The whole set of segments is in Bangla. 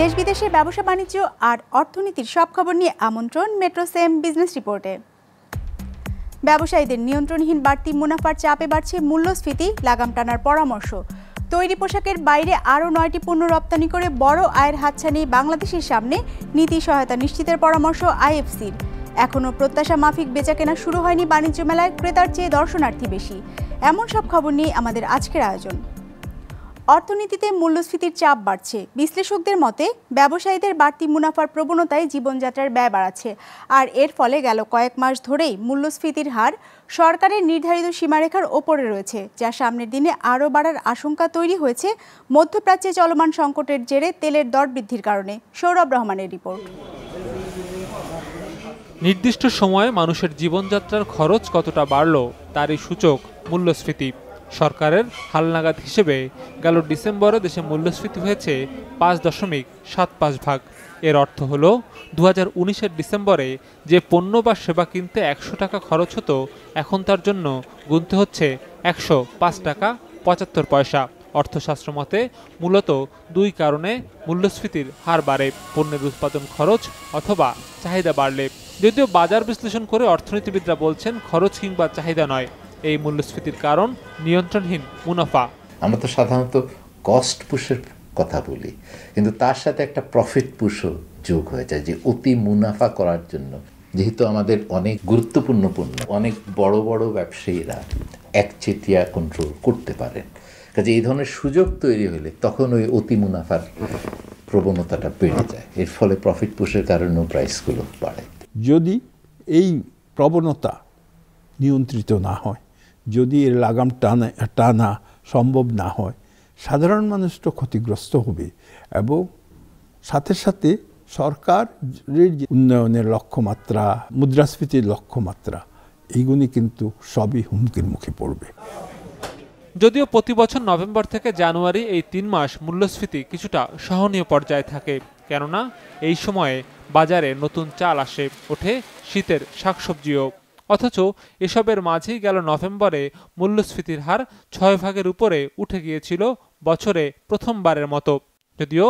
দেশ বিদেশে ব্যবসা বাণিজ্য আর অর্থনীতির সব খবর নিয়ে আমন্ত্রণ মেট্রো সেম বিজনেস রিপোর্টে ব্যবসায়ীদের নিয়ন্ত্রণহীন বাড়তি মুনাফার চাপে বাড়ছে মূল্যস্ফীতি লাগাম টানার পরামর্শ তৈরি পোশাকের বাইরে আরও নয়টি পণ্য রপ্তানি করে বড় আয়ের হাতছানি বাংলাদেশের সামনে নীতি সহায়তা নিশ্চিতের পরামর্শ আইএফসির এখনও প্রত্যাশা মাফিক বেচাকেনা শুরু হয়নি বাণিজ্য মেলায় ক্রেতার চেয়ে দর্শনার্থী বেশি এমন সব খবর নিয়ে আমাদের আজকের আয়োজন অর্থনীতিতে মূল্যস্ফীতির চাপ বাড়ছে বিশ্লেষকদের মতে ব্যবসায়ীদের বাড়তি মুনাফার প্রবণতায় জীবনযাত্রার ব্যয় বাড়াচ্ছে আর এর ফলে গেল কয়েক মাস ধরেই মূল্যস্ফীতির হার সরকারের নির্ধারিত সীমারেখার ওপরে রয়েছে যা সামনের দিনে আরও বাড়ার আশঙ্কা তৈরি হয়েছে মধ্যপ্রাচ্যে চলমান সংকটের জেরে তেলের দর বৃদ্ধির কারণে সৌরভ রহমানের রিপোর্ট নির্দিষ্ট সময়ে মানুষের জীবনযাত্রার খরচ কতটা বাড়ল তারই সূচক মূল্যস্ফীতি সরকারের হালনাগাদ হিসেবে গেল ডিসেম্বরে দেশে মূল্যস্ফীতি হয়েছে পাঁচ দশমিক সাত পাঁচ ভাগ এর অর্থ হল দু হাজার ডিসেম্বরে যে পণ্য বা সেবা কিনতে একশো টাকা খরচ হতো এখন তার জন্য গুনতে হচ্ছে একশো পাঁচ টাকা পঁচাত্তর পয়সা অর্থশাস্ত্র মতে মূলত দুই কারণে মূল্যস্ফীতির হার বাড়ে পণ্যের উৎপাদন খরচ অথবা চাহিদা বাড়লে যদিও বাজার বিশ্লেষণ করে অর্থনীতিবিদরা বলছেন খরচ কিংবা চাহিদা নয় এই মূল্যস্ফীতির কারণ নিয়ন্ত্রণহীন মুনাফা আমরা তো সাধারণত কস্ট পুষের কথা বলি কিন্তু তার সাথে একটা প্রফিট পুষও যোগ হয়ে যায় যে অতি মুনাফা করার জন্য যেহেতু আমাদের অনেক গুরুত্বপূর্ণ পণ্য অনেক বড় বড় ব্যবসায়ীরা একচেটিয়া কন্ট্রোল করতে পারেন কাজে এই ধরনের সুযোগ তৈরি হলে তখন ওই অতি মুনাফার প্রবণতাটা বেড়ে যায় এর ফলে প্রফিট পুষের কারণেও প্রাইসগুলো বাড়ে যদি এই প্রবণতা নিয়ন্ত্রিত না হয় যদি এর লাগাম টানা টানা সম্ভব না হয় সাধারণ মানুষ তো ক্ষতিগ্রস্ত হবে এবং সাথে সাথে সরকারের যে উন্নয়নের লক্ষ্যমাত্রা মুদ্রাস্ফীতির লক্ষ্যমাত্রা এইগুলি কিন্তু সবই হুমকির মুখে পড়বে যদিও প্রতি বছর নভেম্বর থেকে জানুয়ারি এই তিন মাস মূল্যস্ফীতি কিছুটা সহনীয় পর্যায়ে থাকে কেননা এই সময়ে বাজারে নতুন চাল আসে ওঠে শীতের শাকসবজিও অথচ এসবের মাঝেই গেল নভেম্বরে মূল্যস্ফীতির হার ছয় ভাগের উপরে উঠে গিয়েছিল বছরে প্রথমবারের মতো যদিও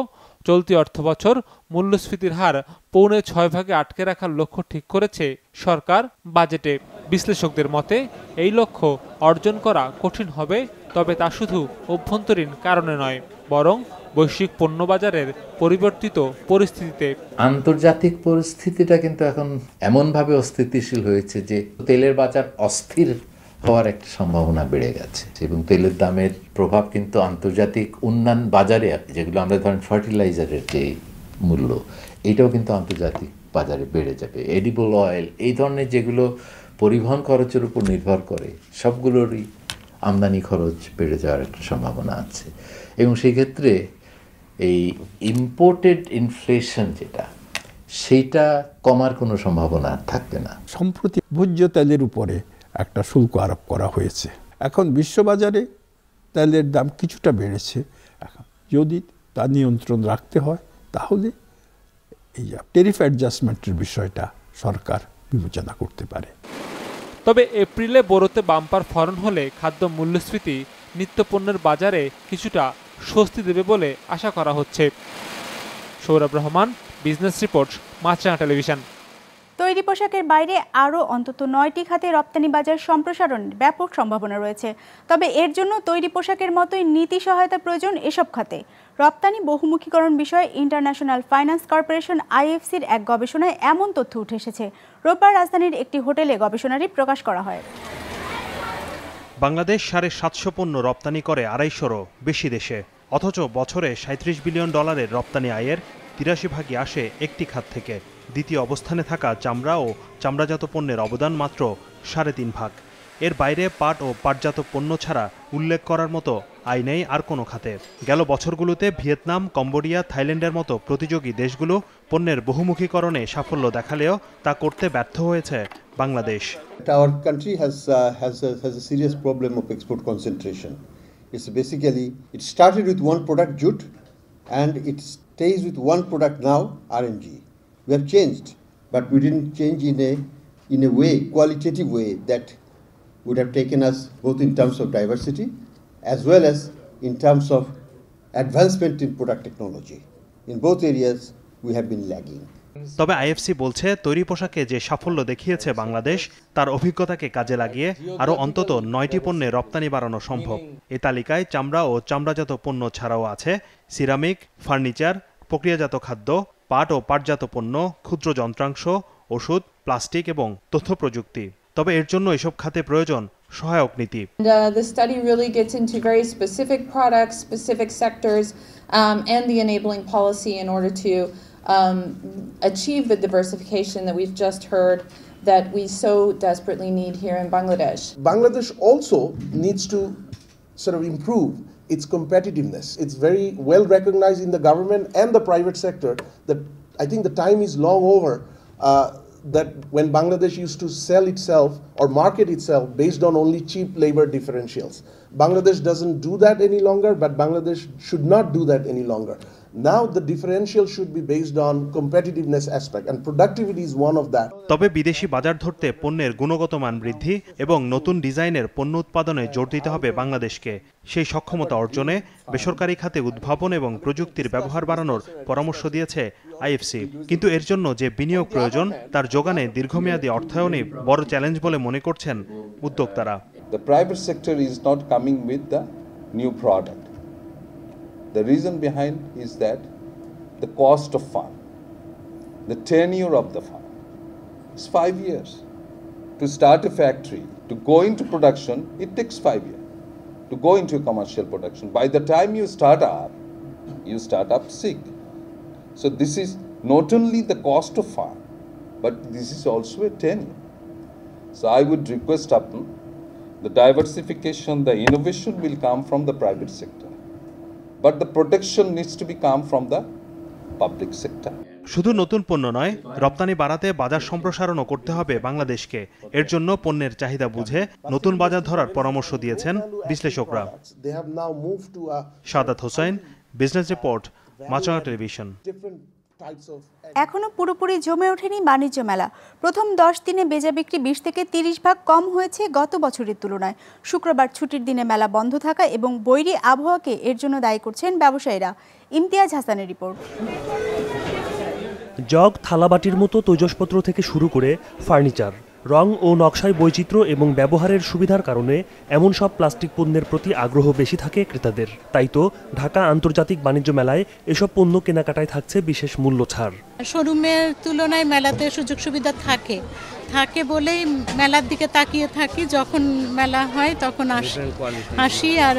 চলতি অর্থবছর মূল্যস্ফীতির হার পৌনে ছয় ভাগে আটকে রাখার লক্ষ্য ঠিক করেছে সরকার বাজেটে বিশ্লেষকদের মতে এই লক্ষ্য অর্জন করা কঠিন হবে তবে তা শুধু অভ্যন্তরীণ কারণে নয় বরং বৈশ্বিক পণ্য বাজারের পরিবর্তিত পরিস্থিতিতে আন্তর্জাতিক পরিস্থিতিটা কিন্তু এখন এমনভাবে অস্থিতিশীল হয়েছে যে তেলের বাজার অস্থির হওয়ার একটা সম্ভাবনা বেড়ে গেছে এবং তেলের দামের প্রভাব কিন্তু আন্তর্জাতিক উন্নয়ন বাজারে যেগুলো আমরা ধরেন ফার্টিলাইজারের যে মূল্য এটাও কিন্তু আন্তর্জাতিক বাজারে বেড়ে যাবে এডিবল অয়েল এই ধরনের যেগুলো পরিবহন খরচের উপর নির্ভর করে সবগুলোরই আমদানি খরচ বেড়ে যাওয়ার একটা সম্ভাবনা আছে এবং সেই ক্ষেত্রে এই ইম্পোর্টেড ইনফ্লেশন যেটা সেটা কমার কোনো সম্ভাবনা থাকবে না সম্প্রতি ভোজ্য তেলের উপরে একটা শুল্ক আরোপ করা হয়েছে এখন বিশ্ববাজারে তেলের দাম কিছুটা বেড়েছে যদি তা নিয়ন্ত্রণ রাখতে হয় তাহলে এই টেরিফ অ্যাডজাস্টমেন্টের বিষয়টা সরকার বিবেচনা করতে পারে তবে এপ্রিলে বড়তে বাম্পার ফরন হলে খাদ্য মূল্যস্ফীতি নিত্যপণ্যের বাজারে কিছুটা স্বস্তি দেবে বলে আশা করা হচ্ছে Sourav Rahman business report Maasranga television তৈরি পোশাকের বাইরে আরও অন্তত নয়টি খাতে রপ্তানি বাজার সম্প্রসারণের ব্যাপক সম্ভাবনা রয়েছে তবে এর জন্য তৈরি পোশাকের মতোই নীতি সহায়তা প্রয়োজন এসব খাতে রপ্তানি বহুমুখীকরণ বিষয়ে ইন্টারন্যাশনাল ফাইন্যান্স কর্পোরেশন আইএফসির এক গবেষণায় এমন তথ্য উঠে এসেছে রোববার রাজধানীর একটি হোটেলে গবেষণাটি প্রকাশ করা হয় বাংলাদেশ সাড়ে সাতশো পণ্য রপ্তানি করে আড়াইশোরও বেশি দেশে অথচ বছরে সাঁত্রিশ বিলিয়ন ডলারের রপ্তানি আয়ের তিরাশি ভাগই আসে একটি খাত থেকে দ্বিতীয় অবস্থানে থাকা চামড়া ও চামড়াজাত পণ্যের অবদান মাত্র সাড়ে তিন ভাগ এর বাইরে পাট ও পাটজাত পণ্য ছাড়া উল্লেখ করার মতো আয় নেই আর কোনো খাতে গেল বছরগুলোতে ভিয়েতনাম কম্বোডিয়া থাইল্যান্ডের মতো প্রতিযোগী দেশগুলো পণ্যের বহুমুখীকরণে সাফল্য দেখালেও তা করতে ব্যর্থ হয়েছে Bangladesh our country has has has serious problem of export concentration it's basically it started with one product jute and it stayed with one product now R M G we changed but we didn't change in a in a way qualitative way that would have taken us both in terms of diversity as well as in terms of advancement in product technology. In both areas, we have been lagging. তবে আইএফসি বলছে তৈরি পোশাকে যে সাফল্য দেখিয়েছে বাংলাদেশ তার অভিজ্ঞতাকে কাজে লাগিয়ে আরও অন্তত নয়টি পণ্যে রপ্তানি বাড়ানো সম্ভব এ তালিকায় চামড়া ও চামড়াজাত পণ্য ছাড়াও আছে সিরামিক ফার্নিচার প্রক্রিয়াজাত খাদ্য পাট ও পাটজাত পণ্য ক্ষুদ্র যন্ত্রাংশ ওষুধ প্লাস্টিক এবং তথ্য প্রযুক্তি তবে এর জন্য এসব খাতে প্রয়োজন সহায়ক নীতি The study really gets into very specific products, specific sectors, um, and the enabling policy in order to um, achieve the diversification that we've just heard that we so desperately need here in Bangladesh. Bangladesh also needs to sort of improve its competitiveness. It's very well recognized in the government and the private sector that I think the time is long over uh, that when Bangladesh used to sell itself or market itself based on only cheap labor differentials. Bangladesh doesn't do that any longer, but Bangladesh should not do that any longer. তবে বিদেশি বাজার ধরতে পণ্যের গুণগত মান বৃদ্ধি এবং নতুন ডিজাইনের পণ্য উৎপাদনে জোর দিতে হবে বাংলাদেশকে সেই সক্ষমতা অর্জনে বেসরকারি খাতে উদ্ভাবন এবং প্রযুক্তির ব্যবহার বাড়ানোর পরামর্শ দিয়েছে আইএফসি কিন্তু এর জন্য যে বিনিয়োগ প্রয়োজন তার যোগানে দীর্ঘমেয়াদী অর্থায়নে বড় চ্যালেঞ্জ বলে মনে করছেন উদ্যোক্তারা the private sector is not coming with the new product The reason behind is that the cost of farm, the tenure of the farm is five years. To start a factory, to go into production, it takes five years. To go into commercial production, by the time you start up, you start up sick. So this is not only the cost of farm, but this is also a tenure. So I would request Apple, the diversification, the innovation will come from the private sector. but the protection needs to be come from the public sector. শুধু নতুন পণ্য নয় রপ্তানি বাড়াতে বাজার সম্প্রসারণও করতে হবে বাংলাদেশকে এর জন্য পণ্যের চাহিদা বুঝে নতুন বাজার ধরার পরামর্শ দিয়েছেন বিশ্লেষকরা Sadat Hossain business report Maasranga television এখনও পুরোপুরি জমে ওঠেনি বাণিজ্য মেলা প্রথম দশ দিনে বেজা বিক্রি বিশ থেকে তিরিশ ভাগ কম হয়েছে গত বছরের তুলনায় শুক্রবার ছুটির দিনে মেলা বন্ধ থাকা এবং বৈরী আবহাওয়াকে এর জন্য দায়ী করছেন ব্যবসায়ীরা ইমতিয়াজ হাসানের রিপোর্ট জগ থালাবাটির মতো তৈজসপত্র থেকে শুরু করে ফার্নিচার রং ও নকশায় বৈচিত্র্য এবং ব্যবহারের সুবিধার কারণে এমন সব প্লাস্টিক পণ্যের প্রতি আগ্রহ বেশি থাকে ক্রেতাদের তাই তো ঢাকা আন্তর্জাতিক বাণিজ্য মেলায় এসব পণ্য কেনাকাটায় থাকছে বিশেষ মূল্য ছাড় শোরুমের তুলনায় মেলাতে সুযোগ সুবিধা থাকে থাকে বলেই মেলার দিকে তাকিয়ে থাকি যখন মেলা হয় তখন আসি আর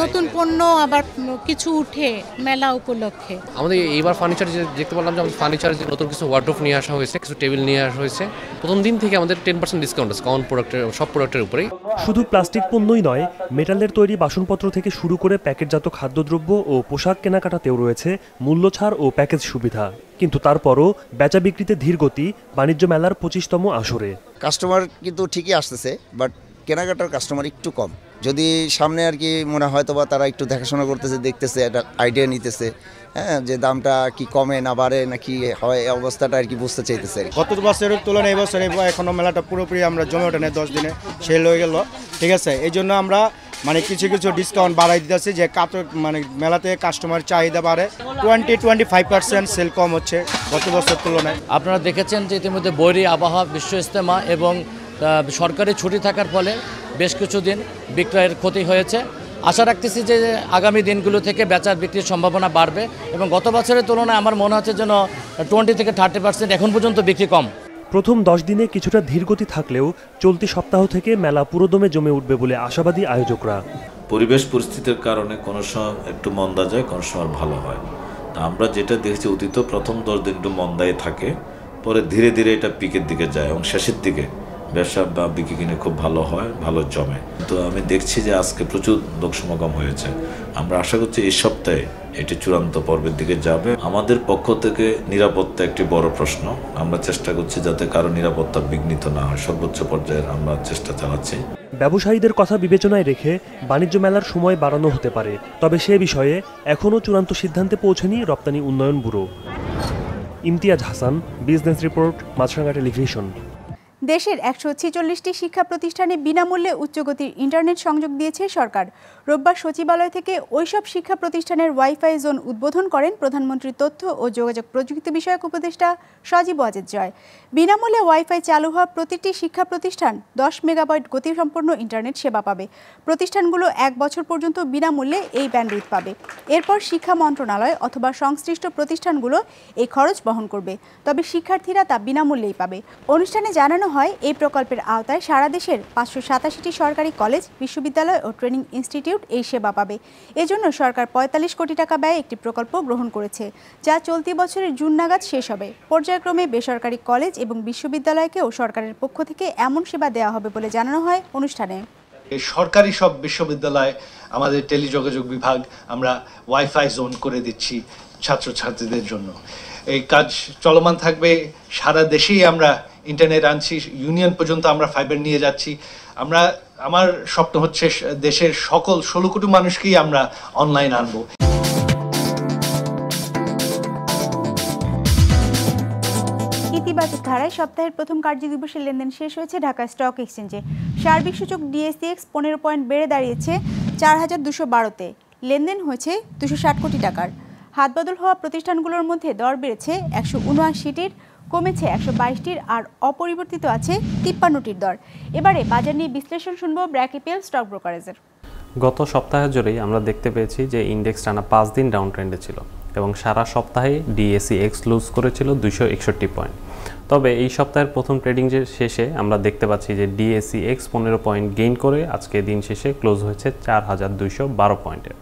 নতুন পণ্য আবার কিছু উঠে মেলা উপলক্ষে আমাদের এইবার ফার্নিচার যে দেখতে পারলাম যে আমাদের ফার্নিচার যে নতুন কিছু ওয়ার্ড্রোপ নিয়ে আসা হয়েছে কিছু টেবিল নিয়ে আসা হয়েছে প্রথম দিন থেকে আমাদের টেন পার্সেন্ট ডিসকাউন্ট আছে কমন প্রোডাক্টের সব প্রোডাক্টের উপরেই শুধু প্লাস্টিক পণ্যই নয় মেটালের তৈরি বাসনপত্র থেকে শুরু করে প্যাকেটজাত খাদ্যদ্রব্য ও পোশাক কেনাকাটাতেও রয়েছে মূল্যছাড় ও প্যাকেজ সুবিধা কিন্তু তারপরও বেচা বিক্রিতে ধীর গতি বাণিজ্য মেলার পঁচিশতম আসরে কাস্টমার কিন্তু ঠিকই আসতেছে বাট কেনাকাটার কাস্টমার একটু কম যদি সামনে আর কি মনে হয়তো বা তারা একটু দেখাশোনা করতেছে দেখতেছে একটা আইডিয়া নিতেছে হ্যাঁ যে দামটা কি কমে না বাড়ে না কি হয় অবস্থাটা আর কি বুঝতে চাইতেছে গত বছরের তুলনায় এবছর এখনো মেলাটা পুরোপুরি আমরা জমে ওঠে না দশ দিনে সেল হয়ে গেল ঠিক আছে এই জন্য আমরা মানে কিছু কিছু ডিসকাউন্ট বাড়াই দিতেছে যে কাত মানে মেলাতে কাস্টমার চাহিদা বাড়ে twenty twenty five percent sale কম হচ্ছে গত বছর তুলনায় আপনারা দেখেছেন যে ইতিমধ্যে বৈরি আবহাওয়া বিশ্ব ইস্তেমা এবং সরকারি ছুটি থাকার ফলে বেশ কিছুদিন বিক্রয়ের ক্ষতি হয়েছে আশা রাখতেছি যে আগামী দিনগুলো থেকে বেচার বিক্রির সম্ভাবনা বাড়বে এবং গত বছরের তুলনায় আমার মনে হচ্ছে যেন টোয়েন্টি থেকে থার্টি পার্সেন্ট এখন পর্যন্ত বিক্রি কম প্রথম দশ দিনে কিছুটা ধীরগতি থাকলেও চলতি সপ্তাহ থেকে মেলা পুরোদমে জমে উঠবে বলে আশাবাদী আয়োজকরা পরিবেশ পরিস্থিতির কারণে কোনো সময় একটু মন্দা যায় কোনো সময় ভালো হয় তা আমরা যেটা দেখেছি অতীত প্রথম দশ দিন একটু মন্দায় থাকে পরে ধীরে ধীরে এটা পিকের দিকে যায় এবং শেষের দিকে ব্যবসা বা বিক্রি কিনে খুব ভালো হয় ভালো জমে তো আমি দেখছি যে আজকে প্রচুর লোক সমাগম হয়েছে আমরা আশা করছি এই সপ্তাহে এটি চূড়ান্ত পর্বের দিকে যাবে আমাদের পক্ষ থেকে নিরাপত্তা একটি বড় প্রশ্ন আমরা চেষ্টা করছি যাতে কারো নিরাপত্তা বিঘ্নিত না হয় সর্বোচ্চ পর্যায়ের আমরা চেষ্টা চালাচ্ছি ব্যবসায়ীদের কথা বিবেচনায় রেখে বাণিজ্য মেলার সময় বাড়ানো হতে পারে তবে সে বিষয়ে এখনও চূড়ান্ত সিদ্ধান্তে পৌঁছেনি রপ্তানি উন্নয়ন bureau Imtiaz Hasan business report Maasranga television দেশের একশো ছেচল্লিশটি শিক্ষা প্রতিষ্ঠানে বিনামূল্যে উচ্চগতির ইন্টারনেট সংযোগ দিয়েছে সরকার রোববার সচিবালয় থেকে ওইসব শিক্ষা প্রতিষ্ঠানের ওয়াইফাই জোন উদ্বোধন করেন প্রধানমন্ত্রীর তথ্য ও যোগাযোগ প্রযুক্তি বিষয়ক উপদেষ্টা সজীব অজিত জয় বিনামূল্যে ওয়াইফাই চালু হওয়া প্রতিটি শিক্ষা প্রতিষ্ঠান দশ মেগাবাইট গতিসম্পন্ন ইন্টারনেট সেবা পাবে প্রতিষ্ঠানগুলো এক বছর পর্যন্ত বিনামূল্যে এই ব্যান্ডউইথ পাবে এরপর শিক্ষা মন্ত্রণালয় অথবা সংশ্লিষ্ট প্রতিষ্ঠানগুলো এই খরচ বহন করবে তবে শিক্ষার্থীরা তা বিনামূল্যেই পাবে অনুষ্ঠানে জানানো হয় এই প্রকল্পের আওতায় সারা দেশের পাঁচশো সাতাশিটি সরকারি কলেজ বিশ্ববিদ্যালয় ও ট্রেনিং ইনস্টিটিউট এই সেবা পাবে এজন্য সরকার পঁয়তাল্লিশ কোটি টাকা ব্যয়ে একটি প্রকল্প গ্রহণ করেছে যা চলতি বছরের জুন নাগাদ শেষ হবে পর্যায়ক্রমে বেসরকারি কলেজ এবং বিশ্ববিদ্যালয়কেও সরকারের পক্ষ থেকে এমন সেবা দেওয়া হবে বলে জানানো হয় অনুষ্ঠানে সরকারি সব বিশ্ববিদ্যালয় আমাদের টেলিযোগাযোগ বিভাগ আমরা ওয়াইফাই জোন করে দিচ্ছি ছাত্রছাত্রীদের জন্য এই কাজ চলমান থাকবে সারা দেশেই আমরা ইন্টারনেট আনছি ইউনিয়ন পর্যন্ত আমরা ফাইবার নিয়ে যাচ্ছি আমরা আমার স্বপ্ন হচ্ছে দেশের সকল ষোলো কোটি মানুষকেই আমরা অনলাইন আনবো ইতিবাচক ধারায় সপ্তাহের প্রথম কার্য দিবসের লেনদেন শেষ হয়েছে ঢাকা স্টক এক্সচেঞ্জে সার্বিক সূচক ডিএসিএক্স পনেরো পয়েন্ট বেড়ে দাঁড়িয়েছে চার হাজার দুশো বারোতে লেনদেন হয়েছে দুশো ষাট কোটি টাকার হাতবদল হওয়া প্রতিষ্ঠানগুলোর মধ্যে দর বেড়েছে একশো উনআশিটির কমেছে একশো বাইশটির আর অপরিবর্তিত আছে তিপ্পান্নটির দর এবারে বাজার নিয়ে বিশ্লেষণ শুনব ব্র্যাকিপিএল স্টক ব্রোকারেজের গত সপ্তাহে জুড়েই আমরা দেখতে পেয়েছি যে ইন্ডেক্স টানা পাঁচ দিন ডাউন ট্রেন্ডে ছিল এবং সারা সপ্তাহে ডিএসি এক্স লুজ করেছিল দুইশো একষট্টি পয়েন্ট তবে এই সপ্তাহের প্রথম ট্রেডিং শেষে আমরা দেখতে পাচ্ছি যে ডিএসি এক্স পনেরো পয়েন্ট গেইন করে আজকে দিন শেষে ক্লোজ হয়েছে চার হাজার দুইশো বারো পয়েন্টের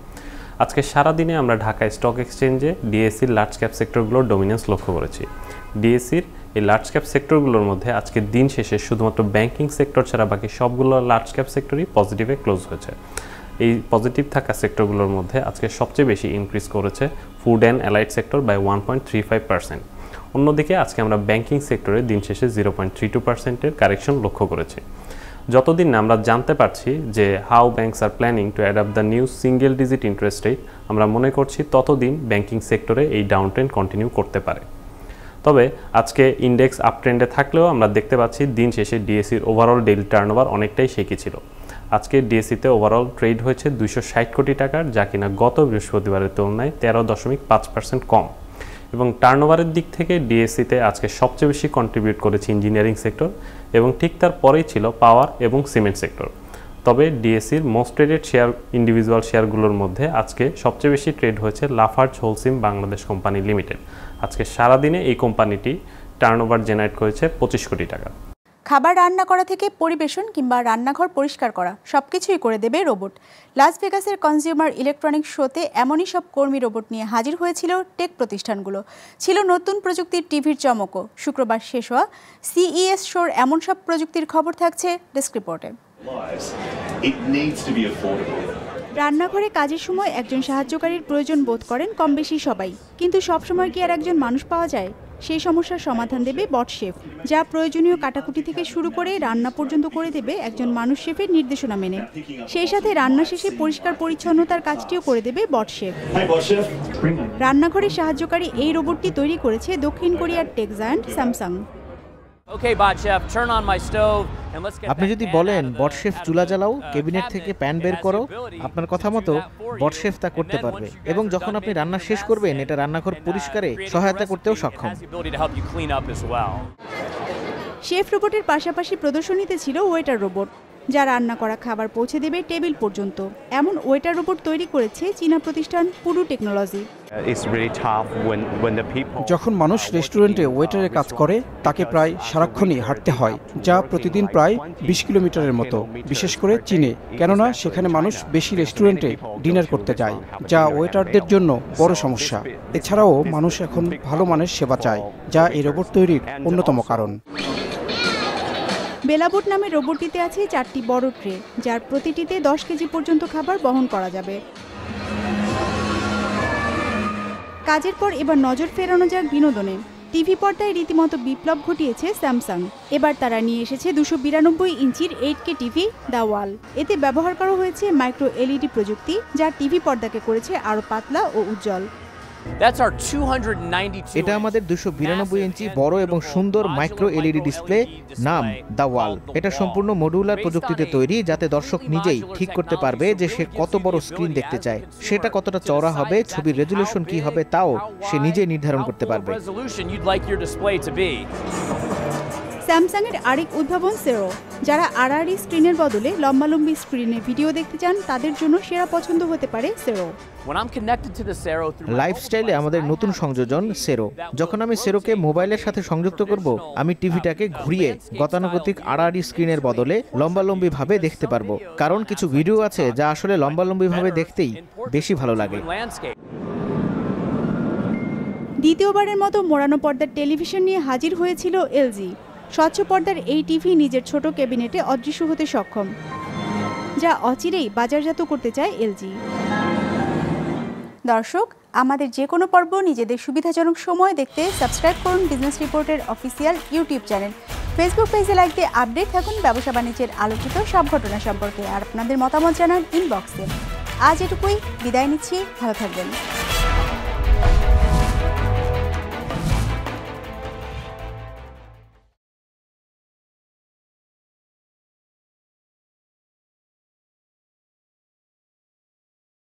আজকে সারাদিনে আমরা ঢাকা স্টক এক্সচেঞ্জে ডিএসসির লার্জ ক্যাপ সেক্টরগুলোর ডমিনেন্স লক্ষ্য করেছি ডিএসসির এই লার্জ ক্যাপ সেক্টরগুলোর মধ্যে আজকে দিন শেষে শুধুমাত্র ব্যাংকিং সেক্টর ছাড়া বাকি সবগুলো লার্জ ক্যাপ সেক্টরই পজিটিভে ক্লোজ হয়েছে এই পজিটিভ থাকা সেক্টরগুলোর মধ্যে আজকে সবচেয়ে বেশি ইনক্রিজ করেছে food and allied sector by one point three five percent অন্যদিকে আজকে আমরা ব্যাংকিং সেক্টরে দিন শেষে জিরো পয়েন্ট থ্রি টু পার্সেন্টের কারেকশন লক্ষ্য করেছি যতদিন না আমরা জানতে পারছি যে how banks are planning to adapt the new single digit interest rate আমরা মনে করছি ততদিন ব্যাংকিং সেক্টরে এই ডাউন ট্রেন্ড কন্টিনিউ করতে পারে তবে আজকে ইন্ডেক্স আপ ট্রেন্ডে থাকলেও আমরা দেখতে পাচ্ছি দিন শেষে ডিএসির ওভারঅল টার্ন টার্নওভার অনেকটাই শেখে ছিল আজকে ডিএসিতে ওভারঅল ট্রেড হয়েছে দুইশো কোটি টাকার যা কিনা গত বৃহস্পতিবারের তুলনায় তেরো দশমিক পাঁচ পার্সেন্ট কম এবং টার্নওভারের দিক থেকে ডিএসসিতে আজকে সবচেয়ে বেশি কন্ট্রিবিউট করেছে ইঞ্জিনিয়ারিং সেক্টর এবং ঠিক তার পরেই ছিল পাওয়ার এবং সিমেন্ট সেক্টর তবে ডিএসির মোস্ট ট্রেডেড শেয়ার ইন্ডিভিজুয়াল শেয়ারগুলোর মধ্যে আজকে সবচেয়ে বেশি ট্রেড হয়েছে Lafarge Holcim Bangladesh company limited আজকে সারাদিনে এই কোম্পানিটি টার্নওভার জেনারেট করেছে পঁচিশ কোটি টাকা খাবার রান্না করা থেকে পরিবেশন কিংবা রান্নাঘর পরিষ্কার করা সব কিছুই করে দেবে রোবট লাস ভেগাসের কনজিউমার ইলেকট্রনিক শোতে এমনই সব কর্মী রোবট নিয়ে হাজির হয়েছিল টেক প্রতিষ্ঠানগুলো ছিল নতুন প্রযুক্তির টিভির চমকও শুক্রবার শেষ হওয়া সিইএস শোর e এমন সব প্রযুক্তির খবর থাকছে ডেস্ক রিপোর্টে রান্নাঘরে কাজের সময় একজন সাহায্যকারীর প্রয়োজন বোধ করেন কম বেশি সবাই কিন্তু সবসময় কি আর একজন মানুষ পাওয়া যায় সেই সমস্যার সমাধান দেবে বট শেফ যা প্রয়োজনীয় কাটাকুটি থেকে শুরু করে রান্না পর্যন্ত করে দেবে একজন মানুষ শেফের নির্দেশনা মেনে সেই সাথে রান্না শেষে পরিষ্কার পরিচ্ছন্নতার কাজটিও করে দেবে বট শেফ রান্নাঘরে সাহায্যকারী এই রোবটটি তৈরি করেছে দক্ষিণ কোরিয়ার টেক স্যামসাং আপনি যদি বলেন বটশেফ চুলা জ্বালাও কেবিনেট uh, থেকে প্যান বের করো আপনার কথা মতো বটশেফ তা করতে পারবে এবং যখন আপনি রান্না শেষ করবেন এটা রান্নাঘর uh, পরিষ্কারে সহায়তা করতেও সক্ষম শেফ রোবটের পাশাপাশি প্রদর্শনীতে ছিল ওয়েটার রোবট যা রান্না করা খাবার পৌঁছে দেবে টেবিল পর্যন্ত এমন ওয়েটার রোবট তৈরি করেছে চীনা প্রতিষ্ঠান পুরু টেকনোলজি যখন মানুষ রেস্টুরেন্টে ওয়েটারের কাজ করে তাকে প্রায় সারাক্ষণই হাঁটতে হয় যা প্রতিদিন প্রায় বিশ কিলোমিটারের মতো বিশেষ করে চীনে কেননা সেখানে মানুষ বেশি রেস্টুরেন্টে ডিনার করতে যায় যা ওয়েটারদের জন্য বড় সমস্যা এছাড়াও মানুষ এখন ভালো মানের সেবা চায় যা এই রোবট তৈরির অন্যতম কারণ বেলাবোট নামে রোবটটিতে আছে চারটি বড় ট্রে যার প্রতিটিতে দশ কেজি পর্যন্ত খাবার বহন করা যাবে কাজের পর এবার নজর ফেরানো যাক বিনোদনে টিভি পর্দায় রীতিমতো বিপ্লব ঘটিয়েছে স্যামসাং এবার তারা নিয়ে এসেছে দুশো বিরানব্বই ইঞ্চির eight K TV the wall এতে ব্যবহার করা হয়েছে মাইক্রো এলইডি e প্রযুক্তি যা টিভি পর্দাকে করেছে আরও পাতলা ও উজ্জ্বল এটা আমাদের দুশো বিরানব্বই ইঞ্চি বড় এবং সুন্দর মাইক্রো এলইডি ডিসপ্লে নাম দ্য ওয়াল এটা সম্পূর্ণ মডিউলার প্রযুক্তিতে তৈরি যাতে দর্শক নিজেই ঠিক করতে পারবে যে সে কত বড় স্ক্রিন দেখতে চায় সেটা কতটা চওড়া হবে ছবির রেজুলেশন কি হবে তাও সে নিজে নির্ধারণ করতে পারবে স্যামসাংয়ের আরেক উদ্ভাবন সেরো যারা আড়াআড়ি স্ক্রিনের বদলে লম্বালম্বি স্ক্রিনে ভিডিও দেখতে চান তাদের জন্য সেরা পছন্দ হতে পারে সেরো লাইফস্টাইলে আমাদের নতুন সংযোজন সেরো যখন আমি সেরোকে মোবাইলের সাথে সংযুক্ত করব আমি টিভিটাকে ঘুরিয়ে গতানুগতিক আড়াআড়ি স্ক্রিনের বদলে লম্বালম্বি ভাবে দেখতে পারবো কারণ কিছু ভিডিও আছে যা আসলে লম্বালম্বি ভাবে দেখতেই বেশি ভালো লাগে দ্বিতীয়বারের মতো মোড়ানো পর্দার টেলিভিশন নিয়ে হাজির হয়েছিল এলজি স্বচ্ছ পর্দার এই টিভি নিজের ছোট ক্যাবিনেটে অদৃশ্য হতে সক্ষম যা অচিরেই বাজারজাত করতে চায় এলজি দর্শক আমাদের যে কোনো পর্ব নিজেদের সুবিধাজনক সময় দেখতে সাবস্ক্রাইব করুন বিজনেস রিপোর্টের অফিসিয়াল ইউটিউব চ্যানেল ফেসবুক পেজে লাইক দিয়ে আপডেট থাকুন ব্যবসা বাণিজ্যের আলোচিত সব ঘটনা সম্পর্কে আর আপনাদের মতামত জানান ইনবক্সে আজ এটুকুই বিদায় নিচ্ছি ভালো থাকবেন